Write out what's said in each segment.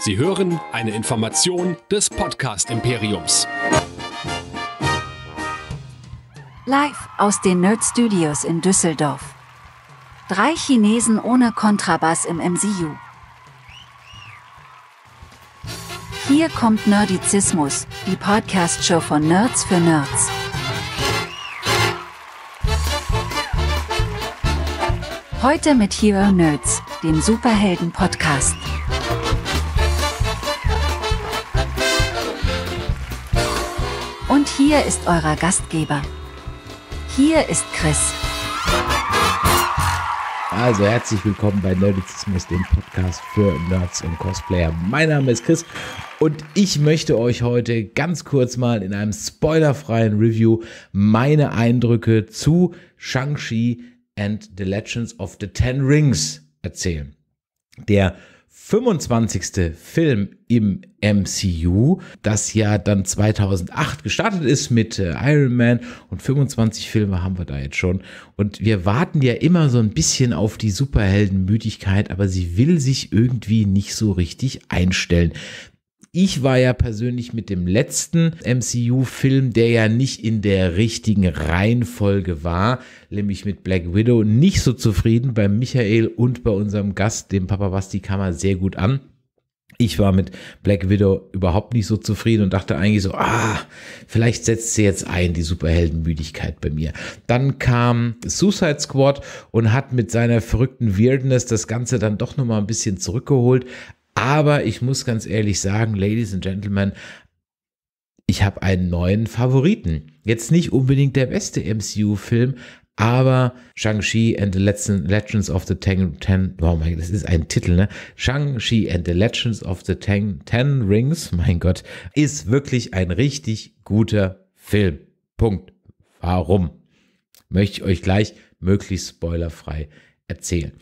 Sie hören eine Information des Podcast Imperiums. Live aus den Nerd Studios in Düsseldorf. Drei Chinesen ohne Kontrabass im MCU. Hier kommt Nerdizismus, die Podcast-Show von Nerds für Nerds. Heute mit Hero Nerds, dem Superhelden-Podcast. Hier ist eurer Gastgeber. Hier ist Chris. Also herzlich willkommen bei Nerdizismus, dem Podcast für Nerds und Cosplayer. Mein Name ist Chris und ich möchte euch heute ganz kurz mal in einem spoilerfreien Review meine Eindrücke zu Shang-Chi and the Legends of the Ten Rings erzählen. Der 25. Film im MCU, das ja dann 2008 gestartet ist mit äh, Iron Man und 25 Filme haben wir da jetzt schon. Und wir warten ja immer so ein bisschen auf die Superheldenmüdigkeit, aber sie will sich irgendwie nicht so richtig einstellen. Ich war ja persönlich mit dem letzten MCU-Film, der ja nicht in der richtigen Reihenfolge war, nämlich mit Black Widow, nicht so zufrieden. Bei Michael und bei unserem Gast, dem Papa Basti, kam er sehr gut an. Ich war mit Black Widow überhaupt nicht so zufrieden und dachte eigentlich so, ah, vielleicht setzt sie jetzt ein, die Superheldenmüdigkeit bei mir. Dann kam Suicide Squad und hat mit seiner verrückten Weirdness das Ganze dann doch nochmal ein bisschen zurückgeholt. Aber ich muss ganz ehrlich sagen, Ladies and Gentlemen, ich habe einen neuen Favoriten. Jetzt nicht unbedingt der beste MCU-Film, aber Shang-Chi and the Legends of the Ten, Ten oh mein das ist ein Titel, ne? Shang-Chi and the Legends of the Ten, Ten Rings, mein Gott, ist wirklich ein richtig guter Film. Punkt. Warum? Möchte ich euch gleich möglichst spoilerfrei erzählen.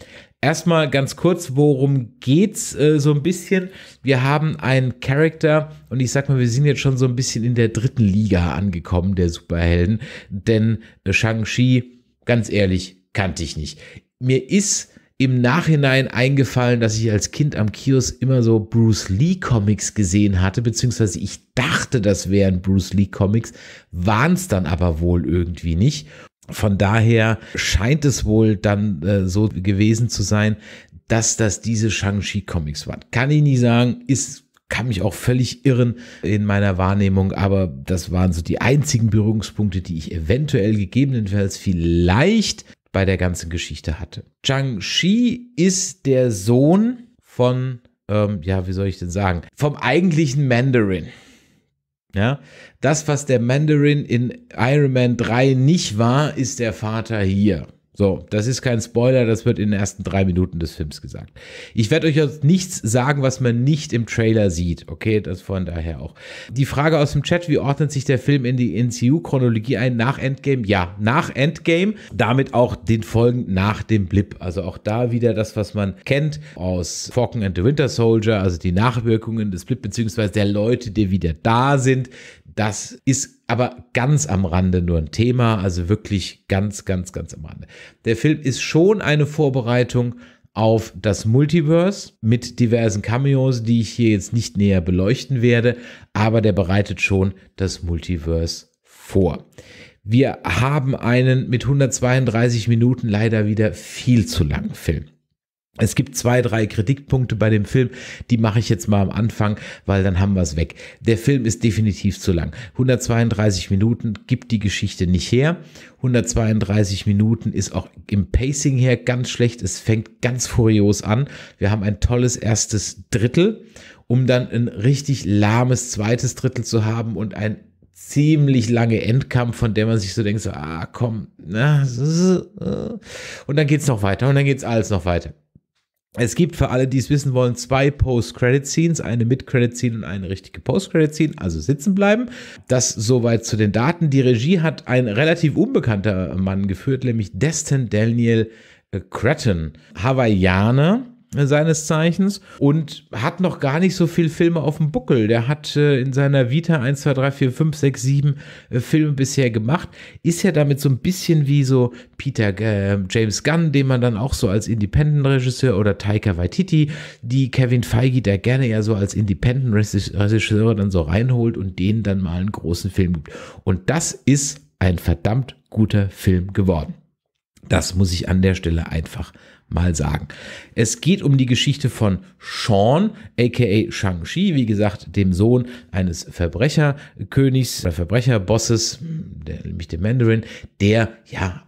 Erstmal ganz kurz, worum geht's äh, so ein bisschen? Wir haben einen Charakter und ich sag mal, wir sind jetzt schon so ein bisschen in der dritten Liga angekommen, der Superhelden, denn äh, Shang-Chi, ganz ehrlich, kannte ich nicht. Mir ist im Nachhinein eingefallen, dass ich als Kind am Kiosk immer so Bruce Lee Comics gesehen hatte, beziehungsweise ich dachte, das wären Bruce Lee Comics, waren es dann aber wohl irgendwie nicht. Von daher scheint es wohl dann äh, so gewesen zu sein, dass das diese Shang-Chi-Comics waren. Kann ich nie sagen, ist kann mich auch völlig irren in meiner Wahrnehmung, aber das waren so die einzigen Berührungspunkte, die ich eventuell gegebenenfalls vielleicht bei der ganzen Geschichte hatte. Zhang chi ist der Sohn von, ähm, ja, wie soll ich denn sagen, vom eigentlichen Mandarin. Ja, das, was der Mandarin in Iron Man 3 nicht war, ist der Vater hier. So, das ist kein Spoiler, das wird in den ersten drei Minuten des Films gesagt. Ich werde euch jetzt nichts sagen, was man nicht im Trailer sieht, okay? Das von daher auch. Die Frage aus dem Chat, wie ordnet sich der Film in die NCU-Chronologie ein? Nach Endgame? Ja, nach Endgame, damit auch den Folgen nach dem Blip. Also auch da wieder das, was man kennt aus Falcon and the Winter Soldier, also die Nachwirkungen des Blip, beziehungsweise der Leute, die wieder da sind, das ist aber ganz am Rande nur ein Thema, also wirklich ganz, ganz, ganz am Rande. Der Film ist schon eine Vorbereitung auf das Multiverse mit diversen Cameos, die ich hier jetzt nicht näher beleuchten werde, aber der bereitet schon das Multiverse vor. Wir haben einen mit 132 Minuten leider wieder viel zu langen Film. Es gibt zwei, drei Kritikpunkte bei dem Film, die mache ich jetzt mal am Anfang, weil dann haben wir es weg. Der Film ist definitiv zu lang. 132 Minuten gibt die Geschichte nicht her. 132 Minuten ist auch im Pacing her ganz schlecht. Es fängt ganz furios an. Wir haben ein tolles erstes Drittel, um dann ein richtig lahmes zweites Drittel zu haben und ein ziemlich lange Endkampf, von der man sich so denkt, so, ah, komm, na, und dann geht's noch weiter und dann geht's alles noch weiter. Es gibt für alle, die es wissen wollen, zwei Post-Credit-Scenes, eine mit Credit-Scene und eine richtige Post-Credit-Scene, also sitzen bleiben. Das soweit zu den Daten. Die Regie hat ein relativ unbekannter Mann geführt, nämlich Destin Daniel Cretton, äh, Hawaiianer, seines Zeichens und hat noch gar nicht so viel Filme auf dem Buckel. Der hat äh, in seiner Vita 1, 2, 3, 4, 5, 6, 7 äh, Filme bisher gemacht. Ist ja damit so ein bisschen wie so Peter äh, James Gunn, den man dann auch so als Independent-Regisseur oder Taika Waititi, die Kevin Feige da gerne ja so als Independent-Regisseur dann so reinholt und denen dann mal einen großen Film gibt. Und das ist ein verdammt guter Film geworden. Das muss ich an der Stelle einfach mal sagen. Es geht um die Geschichte von Sean, aka Shang-Chi, wie gesagt, dem Sohn eines Verbrecherkönigs, oder äh, Verbrecherbosses, der, nämlich dem Mandarin, der ja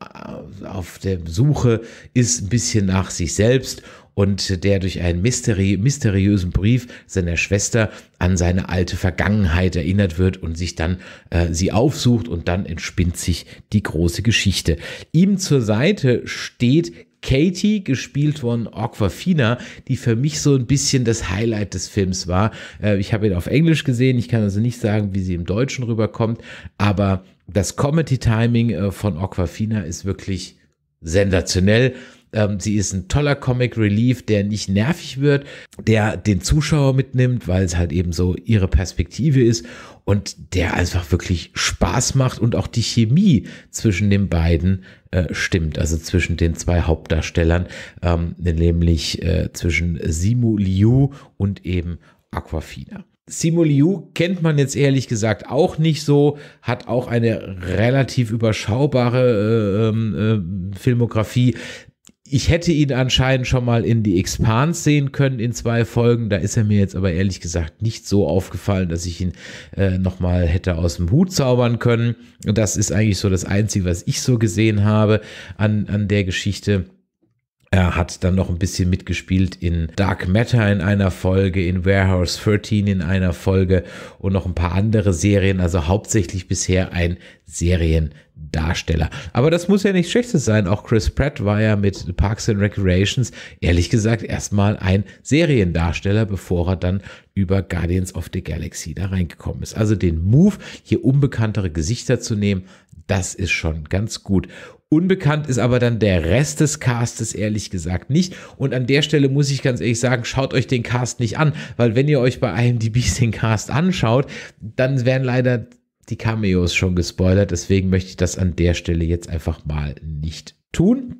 äh, auf der Suche ist ein bisschen nach sich selbst und der durch einen mysteri mysteriösen Brief seiner Schwester an seine alte Vergangenheit erinnert wird und sich dann äh, sie aufsucht und dann entspinnt sich die große Geschichte. Ihm zur Seite steht Katie, gespielt von Aquafina, die für mich so ein bisschen das Highlight des Films war. Äh, ich habe ihn auf Englisch gesehen, ich kann also nicht sagen, wie sie im Deutschen rüberkommt, aber das Comedy-Timing äh, von Aquafina ist wirklich sensationell. Ähm, sie ist ein toller Comic Relief, der nicht nervig wird, der den Zuschauer mitnimmt, weil es halt eben so ihre Perspektive ist und der einfach wirklich Spaß macht und auch die Chemie zwischen den beiden äh, stimmt, also zwischen den zwei Hauptdarstellern, ähm, nämlich äh, zwischen Simu Liu und eben Aquafina. Simu Liu kennt man jetzt ehrlich gesagt auch nicht so, hat auch eine relativ überschaubare äh, ähm, äh, Filmografie, ich hätte ihn anscheinend schon mal in die Expans sehen können in zwei Folgen. Da ist er mir jetzt aber ehrlich gesagt nicht so aufgefallen, dass ich ihn äh, nochmal hätte aus dem Hut zaubern können. Und das ist eigentlich so das Einzige, was ich so gesehen habe an, an der Geschichte. Er hat dann noch ein bisschen mitgespielt in Dark Matter in einer Folge, in Warehouse 13 in einer Folge und noch ein paar andere Serien. Also hauptsächlich bisher ein Serien. Darsteller. Aber das muss ja nichts Schlechtes sein. Auch Chris Pratt war ja mit Parks and Recreations ehrlich gesagt erstmal ein Seriendarsteller, bevor er dann über Guardians of the Galaxy da reingekommen ist. Also den Move, hier unbekanntere Gesichter zu nehmen, das ist schon ganz gut. Unbekannt ist aber dann der Rest des Castes ehrlich gesagt nicht. Und an der Stelle muss ich ganz ehrlich sagen, schaut euch den Cast nicht an, weil wenn ihr euch bei IMDb den Cast anschaut, dann werden leider die Cameos schon gespoilert, deswegen möchte ich das an der Stelle jetzt einfach mal nicht tun.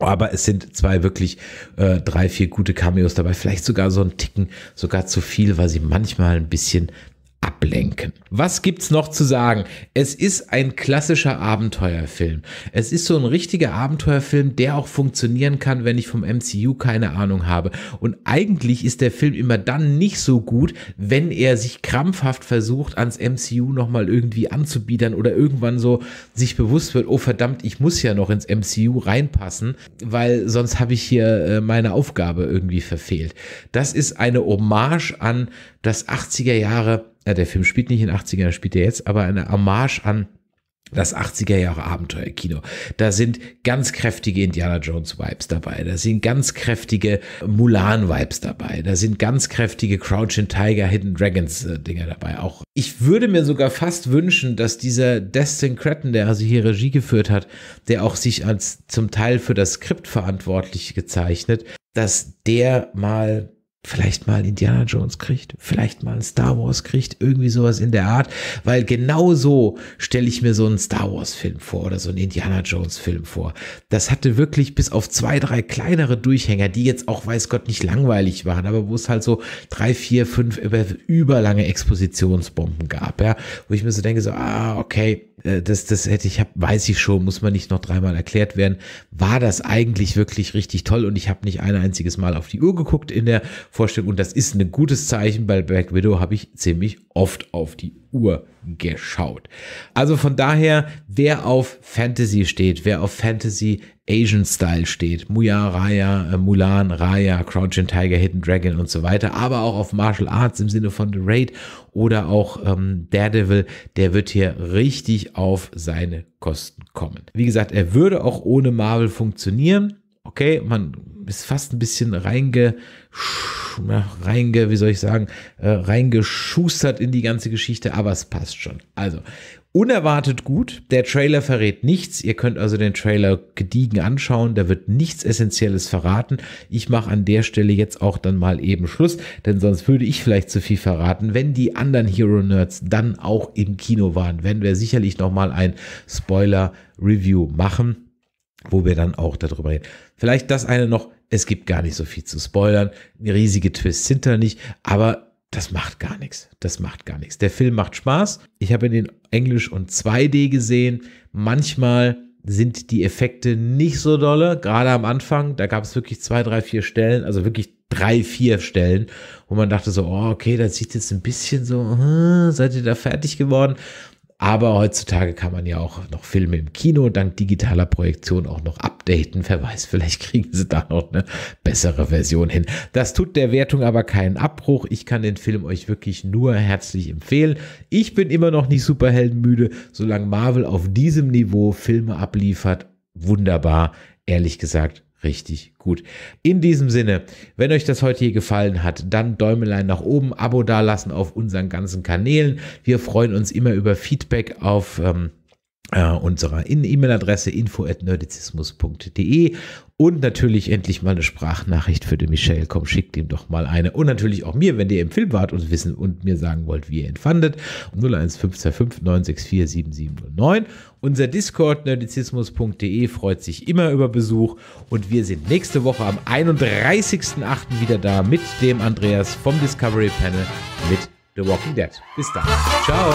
Aber es sind zwei wirklich äh, drei, vier gute Cameos dabei, vielleicht sogar so ein Ticken, sogar zu viel, weil sie manchmal ein bisschen ablenken. Was gibt's noch zu sagen? Es ist ein klassischer Abenteuerfilm. Es ist so ein richtiger Abenteuerfilm, der auch funktionieren kann, wenn ich vom MCU keine Ahnung habe. Und eigentlich ist der Film immer dann nicht so gut, wenn er sich krampfhaft versucht, ans MCU nochmal irgendwie anzubiedern oder irgendwann so sich bewusst wird, oh verdammt, ich muss ja noch ins MCU reinpassen, weil sonst habe ich hier äh, meine Aufgabe irgendwie verfehlt. Das ist eine Hommage an das 80er Jahre ja, der Film spielt nicht in den 80ern, spielt er jetzt, aber eine Hommage an das 80er Jahre Abenteuerkino. Da sind ganz kräftige Indiana Jones Vibes dabei. Da sind ganz kräftige Mulan Vibes dabei. Da sind ganz kräftige Crouching Tiger, Hidden Dragons äh, Dinger dabei auch. Ich würde mir sogar fast wünschen, dass dieser Destin Cretton, der also hier Regie geführt hat, der auch sich als zum Teil für das Skript verantwortlich gezeichnet, dass der mal vielleicht mal Indiana Jones kriegt, vielleicht mal Star Wars kriegt, irgendwie sowas in der Art, weil genau so stelle ich mir so einen Star Wars Film vor oder so einen Indiana Jones Film vor. Das hatte wirklich bis auf zwei, drei kleinere Durchhänger, die jetzt auch weiß Gott nicht langweilig waren, aber wo es halt so drei, vier, fünf über, überlange Expositionsbomben gab, ja, wo ich mir so denke, so, ah, okay, äh, das, das hätte ich, hab, weiß ich schon, muss man nicht noch dreimal erklärt werden, war das eigentlich wirklich richtig toll und ich habe nicht ein einziges Mal auf die Uhr geguckt in der Vorstellung. Und das ist ein gutes Zeichen, weil Black Widow habe ich ziemlich oft auf die Uhr geschaut. Also von daher, wer auf Fantasy steht, wer auf Fantasy Asian Style steht, Muya Raya, äh, Mulan Raya, Crouching Tiger, Hidden Dragon und so weiter, aber auch auf Martial Arts im Sinne von The Raid oder auch ähm, Daredevil, der wird hier richtig auf seine Kosten kommen. Wie gesagt, er würde auch ohne Marvel funktionieren okay, man ist fast ein bisschen reinge, reinge wie soll ich sagen, äh, reingeschustert in die ganze Geschichte, aber es passt schon. Also, unerwartet gut. Der Trailer verrät nichts. Ihr könnt also den Trailer gediegen anschauen. Da wird nichts Essentielles verraten. Ich mache an der Stelle jetzt auch dann mal eben Schluss, denn sonst würde ich vielleicht zu viel verraten, wenn die anderen Hero Nerds dann auch im Kino waren. Werden wir sicherlich nochmal ein Spoiler-Review machen wo wir dann auch darüber reden. Vielleicht das eine noch, es gibt gar nicht so viel zu spoilern, riesige Twists sind da nicht, aber das macht gar nichts. Das macht gar nichts. Der Film macht Spaß. Ich habe ihn in Englisch und 2D gesehen. Manchmal sind die Effekte nicht so dolle, gerade am Anfang. Da gab es wirklich zwei, drei, vier Stellen, also wirklich drei, vier Stellen, wo man dachte so, oh, okay, das sieht jetzt ein bisschen so, hm, seid ihr da fertig geworden? Aber heutzutage kann man ja auch noch Filme im Kino dank digitaler Projektion auch noch updaten. Wer weiß, vielleicht kriegen sie da noch eine bessere Version hin. Das tut der Wertung aber keinen Abbruch. Ich kann den Film euch wirklich nur herzlich empfehlen. Ich bin immer noch nicht superheldenmüde, solange Marvel auf diesem Niveau Filme abliefert. Wunderbar, ehrlich gesagt, richtig gut. In diesem Sinne, wenn euch das heute hier gefallen hat, dann Däumelein nach oben, Abo dalassen auf unseren ganzen Kanälen. Wir freuen uns immer über Feedback auf ähm, äh, unserer E-Mail-Adresse info@nerdizismus.de und natürlich endlich mal eine Sprachnachricht für den Michel. Komm, schickt ihm doch mal eine. Und natürlich auch mir, wenn ihr im Film wart und wissen und mir sagen wollt, wie ihr ihn fandet. 01525 964 7709. Unser Discord nerdizismus.de freut sich immer über Besuch. Und wir sind nächste Woche am 31.08. wieder da mit dem Andreas vom Discovery Panel mit The Walking Dead. Bis dann. Ciao.